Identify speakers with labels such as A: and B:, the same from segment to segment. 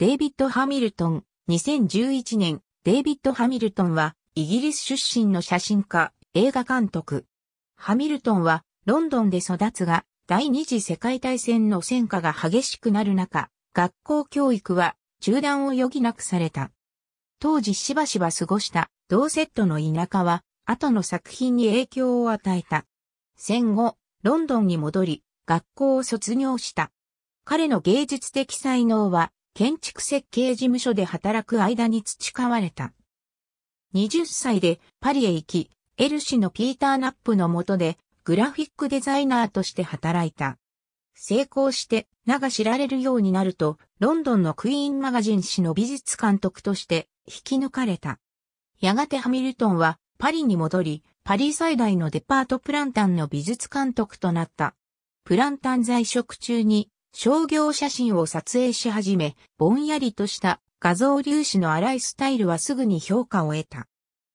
A: デイビッド・ハミルトン、2011年、デイビッド・ハミルトンは、イギリス出身の写真家、映画監督。ハミルトンは、ロンドンで育つが、第二次世界大戦の戦火が激しくなる中、学校教育は中断を余儀なくされた。当時しばしば過ごした同セットの田舎は、後の作品に影響を与えた。戦後、ロンドンに戻り、学校を卒業した。彼の芸術的才能は、建築設計事務所で働く間に培われた。20歳でパリへ行き、エル氏のピーター・ナップの下でグラフィックデザイナーとして働いた。成功して名が知られるようになると、ロンドンのクイーンマガジン氏の美術監督として引き抜かれた。やがてハミルトンはパリに戻り、パリ最大のデパートプランタンの美術監督となった。プランタン在職中に商業写真を撮影し始め、ぼんやりとした画像粒子の荒いスタイルはすぐに評価を得た。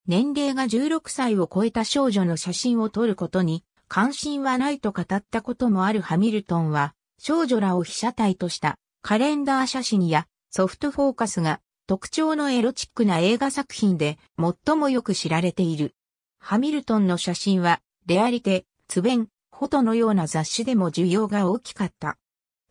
A: 年齢が16歳を超えた少女の写真を撮ることに関心はないと語ったこともあるハミルトンは、少女らを被写体としたカレンダー写真やソフトフォーカスが特徴のエロチックな映画作品で最もよく知られている。ハミルトンの写真はレアリテ、ツベン、フォトのような雑誌でも需要が大きかった。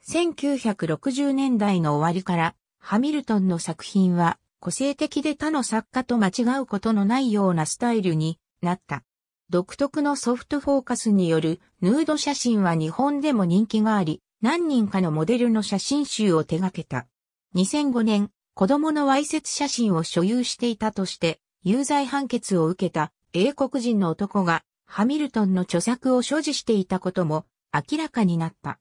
A: 1960年代の終わりから、ハミルトンの作品は、個性的で他の作家と間違うことのないようなスタイルになった。独特のソフトフォーカスによるヌード写真は日本でも人気があり、何人かのモデルの写真集を手掛けた。2005年、子供のわいせつ写真を所有していたとして、有罪判決を受けた英国人の男がハミルトンの著作を所持していたことも明らかになった。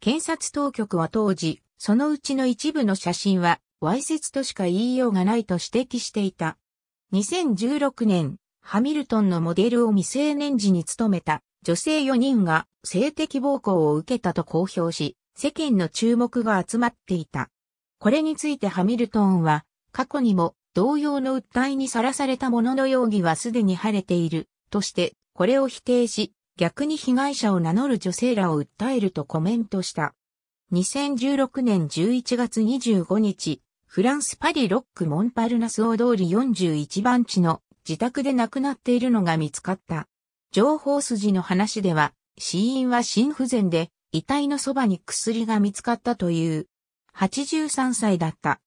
A: 検察当局は当時、そのうちの一部の写真は、わいせつとしか言いようがないと指摘していた。2016年、ハミルトンのモデルを未成年時に務めた女性4人が性的暴行を受けたと公表し、世間の注目が集まっていた。これについてハミルトンは、過去にも同様の訴えにさらされた者の容疑はすでに晴れている、として、これを否定し、逆に被害者を名乗る女性らを訴えるとコメントした。2016年11月25日、フランスパリロックモンパルナス大通り41番地の自宅で亡くなっているのが見つかった。情報筋の話では、死因は心不全で、遺体のそばに薬が見つかったという、83歳だった。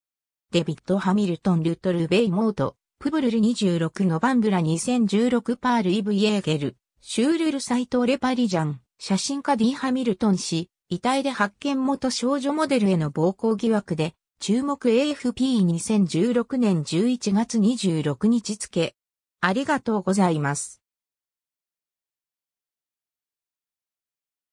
A: デビッド・ハミルトン・ルトル・ベイ・モート、プブルル26のバンブラ2016パール・イブ・イエーゲル、シュールルサイト・レパリジャン、写真家ディ・ハミルトン氏、遺体で発見元少女モデルへの暴行疑惑で、注目 AFP2016 年11月26日付。ありがとうございます。